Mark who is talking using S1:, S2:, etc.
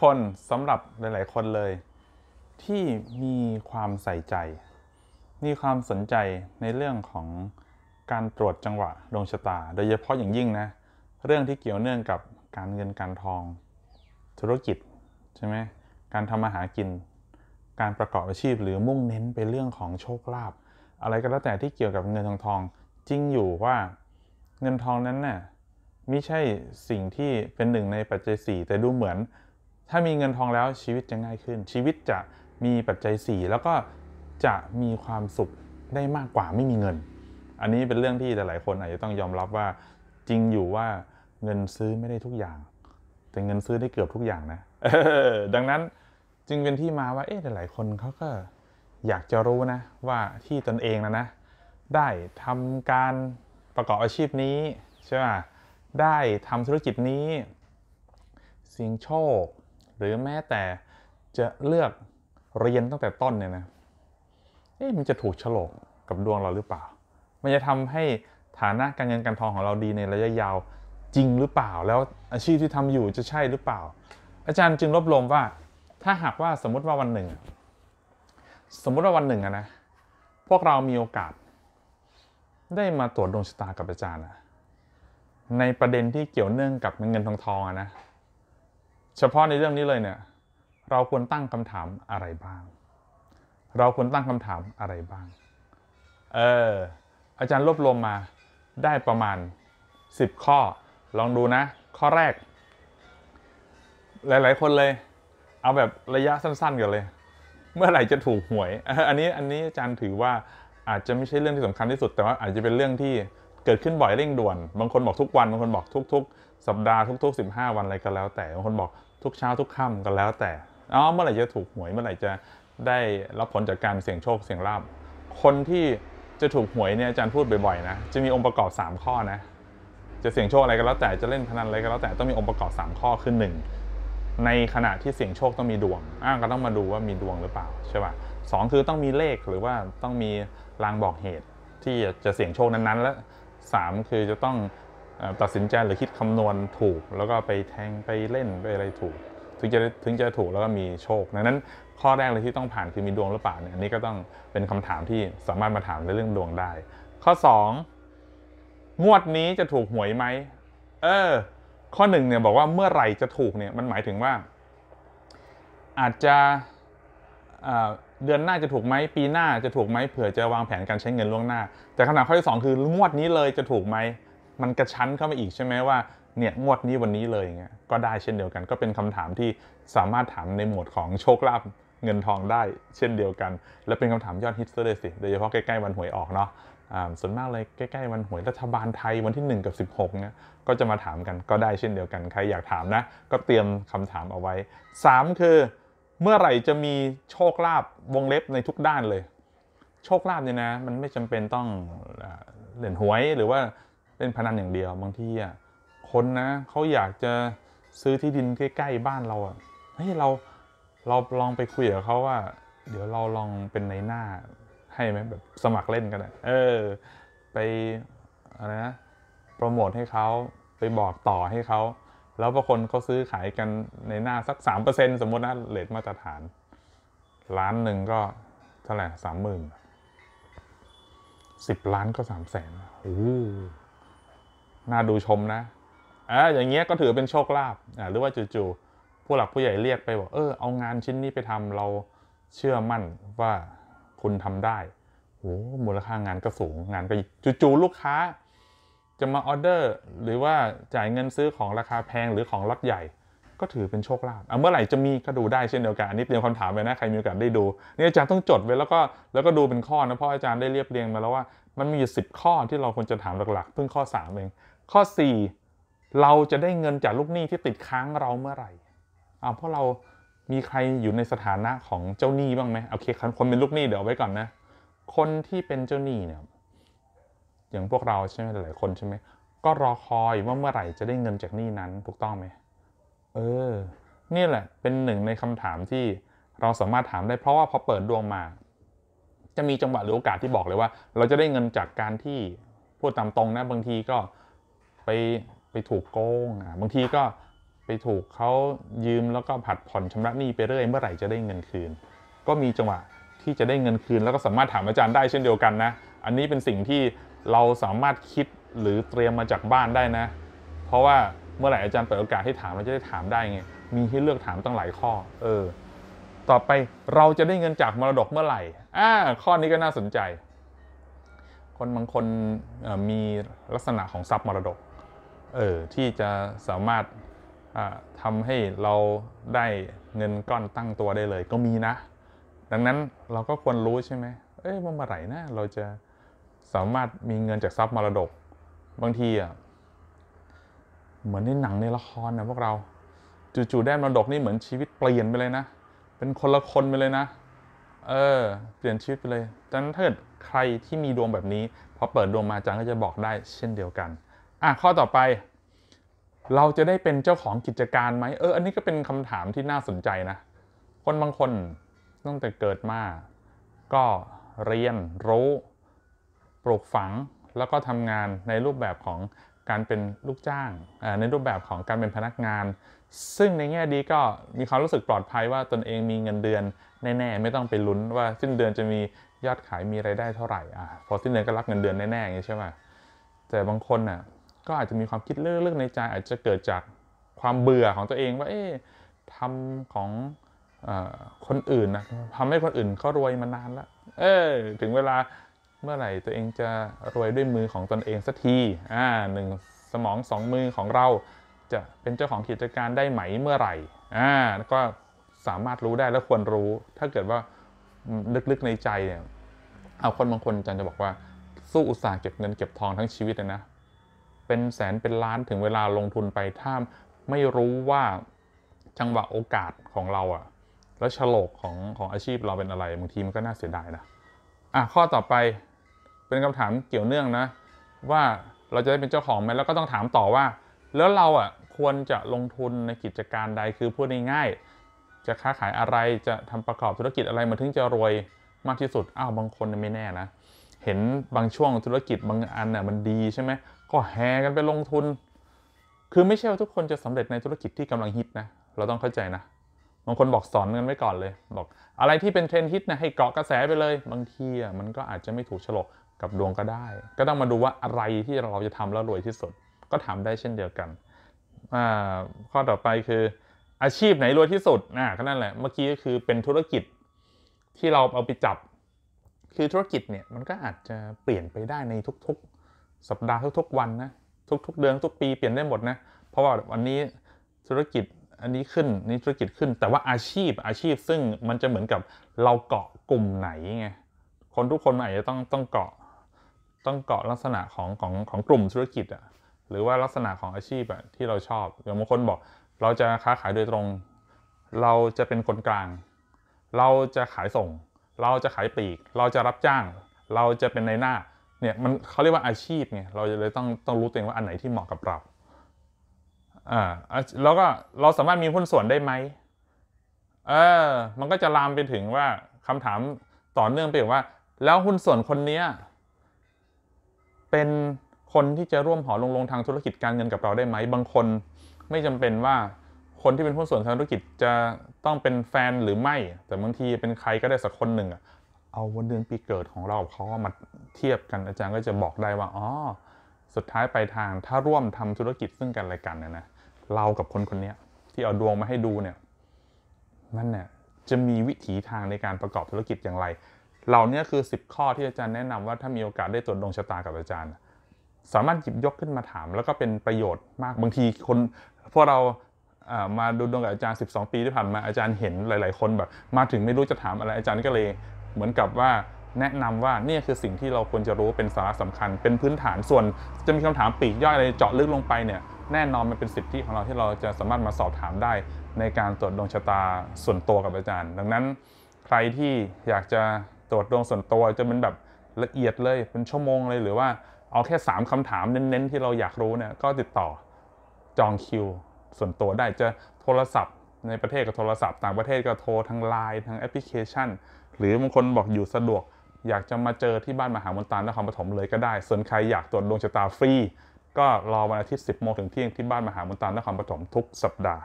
S1: คนสำหรับหลายๆ คนเลย ที่มีความใส่ใจ มีความสนใจในเรื่องของการตรวจจังหวะดวงชะตา โดยเฉพาะอย่างยิ่งนะเรื่องที่เกี่ยวเนื่องกับการเงินการทอง ธุรกิจใช่ไหมการทำมาหากิน การประกอบอาชีพหรือมุ่งเน้นไปเรื่องของโชคลาภอะไรก็แล้วแต่ที่เกี่ยวกับเงินทองทองจริงอยู่ว่าเงินทองนั้นนะ่ะไม่ใช่สิ่งที่เป็นหนึ่งในปัจจัย่แต่ดูเหมือนถ้ามีเงินทองแล้วชีวิตจะง่ายขึ้น ชีวิตจะมีปัจจัย4แล้วก็จะมีความสุขได้มากกว่าไม่มีเงิน อันนี้เป็นเรื่องที่หลาย ๆคนอาจจะต้องยอมรับว่าจริงอยู่ว่าเงินซื้อไม่ได้ทุกอย่าง แต่เงินซื้อได้เกือบทุกอย่างนะดังนั้นจึงเป็นที่มาว่า เอ๊ะหลาย ๆคนเขาก็อยากจะรู้นะว่าที่ตนเองนะนะได้ทำการประกอบอาชีพนี้ใช่ไหมได้ทำธุรกิจนี้สิ่งโชคหรือแม้แต่จะเลือกเรียนตั้งแต่ต้นเนี่ยนะ เอ๊ะ มันจะถูกฉลกกับดวงเราหรือเปล่า มันจะทำให้ฐานะการเงินการทองของเราดีในระยะยาวจริงหรือเปล่า แล้วอาชีพที่ทำอยู่จะใช่หรือเปล่า อาจารย์จึงรวบรวมว่า ถ้าหากว่าสมมติว่าวันหนึ่ง สมมติว่าวันหนึ่งนะ พวกเรามีโอกาสได้มาตรวจดวงชะตากับอาจารย์นะในประเด็นที่เกี่ยวเนื่องกับเงินเงินทองทองนะเฉพาะในเรื่องนี้เลยเนี่ยเราควรตั้งคำถามอะไรบ้าง เราควรตั้งคำถามอะไรบ้างเอออาจารย์รวบรวมมาได้ประมาณ 10 ข้อ ลองดูนะ ข้อแรก หลายๆคนเลย เอาแบบระยะสั้นๆกันเลย เมื่อไหร่จะถูกหวยอันนี้อันนี้อาจารย์ถือว่าอาจจะไม่ใช่เรื่องที่สำคัญที่สุด แต่ว่าอาจจะเป็นเรื่องที่เกิดขึ้นบ่อยเร่งด่วน บางคนบอกทุกวัน บางคนบอกทุกๆ สัปดาห์ทุกๆ15 วันอะไรก็แล้วแต่ บางคนบอกทุกเช้าทุกค่ำก็แล้วแต่อ๋อเมื่อไหร่จะถูกหวย เมื่อไหร่จะได้รับผลจากการเสี่ยงโชคเสี่ยงลาบคนที่จะถูกหวยเนี่ยอาจารย์พูดบ่อยๆนะ จะมีองค์ประกอบ 3 ข้อนะ จะเสี่ยงโชคอะไรก็แล้วแต่ จะเล่นพนันอะไรก็แล้วแต่ต้องมีองค์ประกอบ 3 ข้อขนึ่1ในขณะที่เสี่ยงโชคต้องมีดวง อ้าก็ต้องมาดูว่ามีดวงหรือเปล่าใช่ป่ะสคือต้องมีเลขหรือว่าต้องมีรางบอกเหตุที่จะเสี่ยงโชคนั้นๆแล้ว3 คือจะต้องตัดสินใจหรือคิดคำนวณถูก แล้วก็ไปแทงไปเล่นไปอะไรถูก ถึงจะถึงจะถูกแล้วก็มีโชคดังนั้นข้อแรกเลยที่ต้องผ่านคือมีดวงหรือเปล่าเนี่ยอันนี้ก็ต้องเป็นคำถามที่สามารถมาถามในเรื่องดวงได้ ข้อ 2 งวดนี้จะถูกหวยไหมเออข้อหนึ่งเนี่ยบอกว่าเมื่อไหร่จะถูกเนี่ยมันหมายถึงว่าอาจจะเดือนหน้าจะถูกไหมปีหน้าจะถูกไหมเผื่อจะวางแผนการใช้เงินล่วงหน้า แต่คำถามข้อที่ 2 คืองวดนี้เลยจะถูกไหม มันกระชั้นเข้ามาอีกใช่ไหมว่าเนี่ยงวดนี้วันนี้เลยเงี้ยก็ได้เช่นเดียวกัน ก็เป็นคำถามที่สามารถถามในหมวดของโชคลาภเงินทองได้เช่นเดียวกัน และเป็นคำถามยอดฮิตเลยสิโดยเฉพาะใกล้ๆวันหวยออกเนาะส่วนมากเลยใกล้ๆ วันหวยรัฐบาลไทยวันที่1กับ16นะก็จะมาถามกันก็ได้เช่นเดียวกันใครอยากถามนะก็เตรียมคำถามเอาไว้3คือเมื่อไหร่จะมีโชคลาภวงเล็บในทุกด้านเลย โชคลาภเนี่ยนะมันไม่จำเป็นต้องเล่นหวยหรือว่าเล่นพนันอย่างเดียวบางทีอ่ะคนนะ เขาอยากจะซื้อที่ดินใกล้ๆบ้านเราอ่ะเฮ้ยเราเราลองไปคุยกับเขาว่า เดี๋ยวเราลองเป็นในหน้า ให้ไหมแบบ สมัครเล่นกันนเออ ไปอะไรนะโปรโมทให้เขาไปบอกต่อให้เขาแล้วบางคนเขาซื้อขายกันในหน้า สักสามเปอร์เซ็นสมมตินะเลทมาตรฐานล้านหนึ่งก็เท่าไหร่สามหมื่นสิบล้านก็สามแสนโอ้น่าดูชมนะอ่าอย่างเงี้ยก็ถือเป็นโชคลาภอ่าหรือว่าจู่ๆผู้หลักผู้ใหญ่เรียกไปบอกเออ เอางานชิ้นนี้ไปทำเราเชื่อมั่นว่าคุณทำได้โอ้มูลค่างานก็สูงงานก็จู่ๆลูกค้าจะมาออเดอร์หรือว่าจ่ายเงินซื้อของราคาแพงหรือของล็อตใหญ่ก็ถือเป็นโชคลาภเมื่อไหร่จะมีก็ดูได้เช่นเดียวกันอันนี้เตรียมคำถามไว้นะใครมีโอกาสได้ดูนี่อาจารย์ต้องจดไว้แล้วก็แล้วก็ดูเป็นข้อนะเพราะอาจารย์ได้เรียบเรียงมาแล้วว่ามันมีอยู่สิข้อที่เราควรจะถามหลักๆเพิ่งข้อ3เองข้อ 4 เราจะได้เงินจากลูกหนี้ที่ติดค้างเราเมื่อไหร่อาเพราะเรามีใครอยู่ในสถานะของเจ้าหนี้บ้างไหมโอเคคนเป็นลูกหนี้เดี๋ยวไว้ก่อนนะคนที่เป็นเจ้าหนี้เนี่ยอย่างพวกเราใช่ไหมหลายคนใช่ไหมก็รอคอยว่าเมื่อไหร่จะได้เงินจากหนี้นั้นถูกต้องไหมเออนี่แหละ เป็นหนึ่งในคำถามที่เราสามารถถามได้เพราะว่าพอเปิดดวงมาจะมีจังหวะหรือโอกาสที่บอกเลยว่า เราจะได้เงินจากการที่พูดตามตรงนะ บางทีก็ไปไปถูกโกงอ่ะบางทีก็ไปถูกเขายืมแล้วก็ผัดผ่อนชำระหนี้ไปเรื่อยเมื่อไหร่จะได้เงินคืน ก็มีจังหวะที่จะได้เงินคืน แล้วก็สามารถถามอาจารย์ได้เช่นเดียวกันนะ อันนี้เป็นสิ่งที่เราสามารถคิดหรือเตรียมมาจากบ้านได้นะ เพราะว่าเมื่อไหร่อาจารย์เปิดโอกาสให้ถามเราจะได้ถามได้ไง มีให้เลือกถามตั้งหลายข้อ เออ ต่อไปเราจะได้เงินจากมรดกเมื่อไหร่ อ่า ข้อนี้ก็น่าสนใจ คนบางคนมีลักษณะของทรัพย์มรดก เออ ที่จะสามารถทำให้เราได้เงินก้อนตั้งตัวได้เลยก็มีนะ ดังนั้นเราก็ควรรู้ใช่ไหมเอ้ยว่าเมื่อไหร่นะเราจะสามารถมีเงินจากทรัพย์มรดก บางทีอ่ะเหมือนในหนังในละครนะพวกเรา จู่ๆได้มรดกนี่เหมือนชีวิตเปลี่ยนไปเลยนะ เป็นคนละคนไปเลยนะ เออ เปลี่ยนชีวิตไปเลยดังนั้นถ้าเกิดใครที่มีดวงแบบนี้พอเปิดดวงมาอาจารย์ก็จะบอกได้ เช่นเดียวกันอ่ะข้อต่อไป เราจะได้เป็นเจ้าของกิจการไหมเอออันนี้ก็เป็นคำถามที่น่าสนใจนะ คนบางคนตั้งแต่เกิดมาก็เรียนรู้ปลูกฝังแล้วก็ทำงานในรูปแบบของการเป็นลูกจ้างในรูปแบบของการเป็นพนักงาน ซึ่งในแง่ดีก็มีความรู้สึกปลอดภัยว่าตนเองมีเงินเดือนแน่ๆไม่ต้องไปลุ้นว่าสิ้นเดือนจะมียอดขายมีไรายได้เท่าไหร่อพอสิ้นเดือนก็รับเงินเดือนแน่ๆอย่างนี้ใช่ไหมแต่บางคนน่ะก็อาจจะมีความคิดเลือกๆในใจ อาจจะเกิดจากความเบื่อของตัวเองว่าเอ๊ะทำของอคนอื่นนะทำให้คนอื่นเขารวยมานานแล้วเออถึงเวลาเมื่อไหร่ตัวเองจะรวยด้วยมือของตนเองสักที อ่าหนึ่งสมองสองมือของเรา จะเป็นเจ้าของกิจการได้ไหมเมื่อไหร่ อ่าแล้วก็สามารถรู้ได้และควรรู้ ถ้าเกิดว่าลึกๆในใจเนี่ยเอาคนบางคนอาจารย์จะบอกว่า สู้อุตสาห์เก็บเงินเก็บทองทั้งชีวิตนะ เป็นแสนเป็นล้านถึงเวลาลงทุนไปถ้าไม่รู้ว่า จังหวะโอกาสของเราอะแล้วฉลกของของอาชีพเราเป็นอะไรบางทีมันก็น่าเสียดายนะอ่ะข้อต่อไปเป็นคำถามเกี่ยวเนื่องนะ ว่าเราจะได้เป็นเจ้าของไหมแล้วก็ต้องถามต่อว่า แล้วเราอ่ะควรจะลงทุนในกิจการใดคือพูดง่าย ๆ จะค้าขายอะไรจะทำประกอบธุรกิจอะไรมาถึงจะรวยมากที่สุดอ้าวบางคนไม่แน่นะ เห็นบางช่วงธุรกิจบางอันน่ะมันดีใช่ไหมก็แห่กันไปลงทุน คือไม่ใช่ว่าทุกคนจะสำเร็จในธุรกิจที่กำลังฮิตนะเราต้องเข้าใจนะบางคนบอกสอนกันไว้ก่อนเลย บอกอะไรที่เป็นเทรนด์ฮิตนะให้เกาะกระแสไปเลย บางทีอ่ะมันก็อาจจะไม่ถูกฉลกกับดวงก็ได้ ก็ต้องมาดูว่าอะไรที่เราจะทำแล้วรวยที่สุด ก็ทำได้เช่นเดียวกัน ข้อต่อไปคืออาชีพไหนรวยที่สุดนะก็นั่นแหละ เมื่อกี้ก็คือเป็นธุรกิจที่เราเอาไปจับ คือธุรกิจเนี่ยมันก็อาจจะเปลี่ยนไปได้ในทุกๆ สัปดาห์ทุกๆ วันนะ ทุกๆ เดือนทุกปีเปลี่ยนได้หมดนะ เพราะว่าวันนี้ธุรกิจอันนี้ขึ้นนี้ธุรกิจขึ้น แต่ว่าอาชีพอาชีพซึ่งมันจะเหมือนกับเราเกาะกลุ่มไหนไง คนทุกคนอาจจะต้องต้องเกาะต้องเกาะลักษณะของของของกลุ่มธุรกิจอะหรือว่าลักษณะของอาชีพอะที่เราชอบอย่างบางคนบอก เราจะค้าขายโดยตรง เราจะเป็นคนกลาง เราจะขายส่ง เราจะขายปลีก เราจะรับจ้าง เราจะเป็นในหน้าเนี่ยมันเขาเรียกว่าอาชีพไงเราจะเลยต้องต้องรู้ตัวเองว่าอันไหนที่เหมาะกับเราอ่าแล้วก็เราสามารถมีหุ้นส่วนได้ไหมเออมันก็จะลามไปถึงว่าคำถามต่อเนื่องไปว่า แล้วหุ้นส่วนคนเนี้ยเป็นคนที่จะร่วมหอลงลงทางธุรกิจการเงินกับเราได้ไหม บางคน ไม่จำเป็นว่าคนที่เป็นผู้ส่วนทางธุรกิจจะต้องเป็นแฟนหรือไม่ แต่บางทีเป็นใครก็ได้สักคนหนึ่งเอาวันเดือนปีเกิดของเราเขามาเทียบกันอาจารย์ก็จะบอกได้ว่าอ๋อสุดท้ายปลายทางถ้าร่วมทำธุรกิจซึ่งกันและกันเนี่ยนะเรากับคนคนนี้ที่เอาดวงมาให้ดูเนี่ยนั่นเนี่ยจะมีวิถีทางในการประกอบธุรกิจอย่างไรเหล่านี้คือ 10 ข้อที่อาจารย์แนะนำว่าถ้ามีโอกาสได้ตรวจดวงชะตากับอาจารย์ สามารถหยิบยกขึ้นมาถามแล้วก็เป็นประโยชน์มากบางทีคนพวกเรามาดูดวงกับอาจารย์ 12 ปีที่ผ่านมาอาจารย์เห็นหลายๆ คนแบบมาถึงไม่รู้จะถามอะไรอาจารย์ก็เลย เหมือนกับว่าแนะนำว่านี่คือสิ่งที่เราควรจะรู้เป็นสาระสาคัญเป็นพื้นฐานส่วน จะมีคำถามปีกย่อยอะไรเจาะลึกลงไปเนี่ย แน่นอนมันเป็นสิทธิของเราที่เราจะสามารถมาสอบถามได้ในการตรวจดวงชะตาส่วนตัวกับอาจารย์ ดังนั้นใครที่อยากจะตรวจดวงส่วนตัวจะเป็นแบบละเอียดเลยเป็นชั่วโมงเลยหรือว่าเอาแค่ 3คำถามเน้นๆที่เราอยากรู้เนี่ยก็ติดต่อจองคิว ส่วนตัวได้จะโทรศัพท์ ในประเทศก็โทรศัพท์ ต่างประเทศก็โทร ทางไลน์ทางแอปพลิเคชันหรือบางคนบอกอยู่สะดวก อยากจะมาเจอที่บ้านมหามนตรนครปฐมเลยก็ได้ ส่วนใครอยากตรวจดวงชะตาฟรีก็รอวันอาทิตย์10โมงถึงเที่ยงที่บ้านมหามนตรนครปฐมทุกสัปดาห์